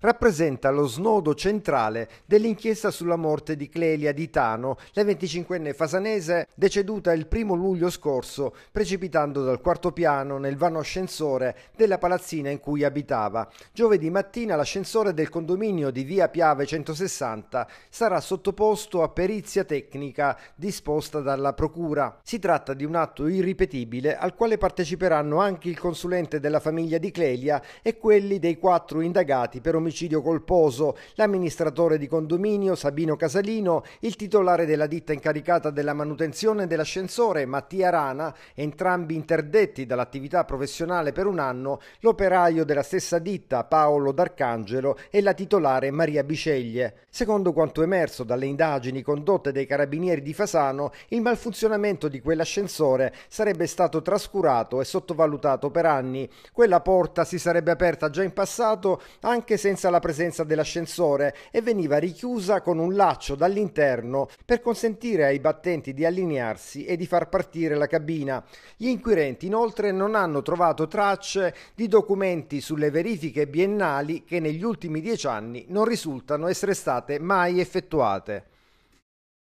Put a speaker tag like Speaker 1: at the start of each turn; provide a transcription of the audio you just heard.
Speaker 1: rappresenta lo snodo centrale dell'inchiesta sulla morte di Clelia Di Tano, la 25enne fasanese deceduta il primo luglio scorso precipitando dal quarto piano nel vano ascensore della palazzina in cui abitava. Giovedì mattina l'ascensore del condominio di via Piave 160 sarà sottoposto a perizia tecnica disposta dalla procura. Si tratta di un atto irripetibile al quale parteciperanno anche il consulente della famiglia di Clelia e quelli dei quattro indagati per omicidio omicidio colposo, l'amministratore di condominio Sabino Casalino, il titolare della ditta incaricata della manutenzione dell'ascensore Mattia Rana, entrambi interdetti dall'attività professionale per un anno, l'operaio della stessa ditta Paolo D'Arcangelo e la titolare Maria Biceglie. Secondo quanto emerso dalle indagini condotte dai carabinieri di Fasano, il malfunzionamento di quell'ascensore sarebbe stato trascurato e sottovalutato per anni. Quella porta si sarebbe aperta già in passato anche senza senza la presenza dell'ascensore e veniva richiusa con un laccio dall'interno per consentire ai battenti di allinearsi e di far partire la cabina. Gli inquirenti inoltre non hanno trovato tracce di documenti sulle verifiche biennali che negli ultimi dieci anni non risultano essere state mai effettuate.